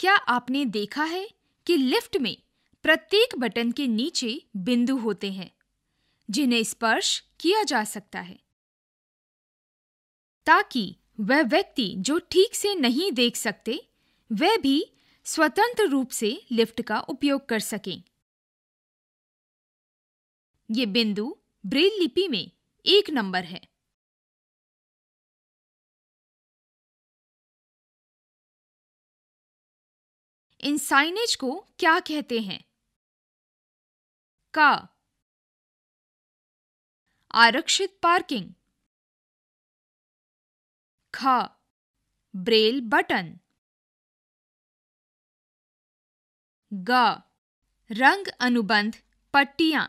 क्या आपने देखा है कि लिफ्ट में प्रत्येक बटन के नीचे बिंदु होते हैं जिन्हें स्पर्श किया जा सकता है ताकि वह व्यक्ति जो ठीक से नहीं देख सकते वह भी स्वतंत्र रूप से लिफ्ट का उपयोग कर सकें ये बिंदु ब्रेल लिपि में एक नंबर है इन साइनेज को क्या कहते हैं का आरक्षित पार्किंग ख ब्रेल बटन ग रंग अनुबंध पट्टियां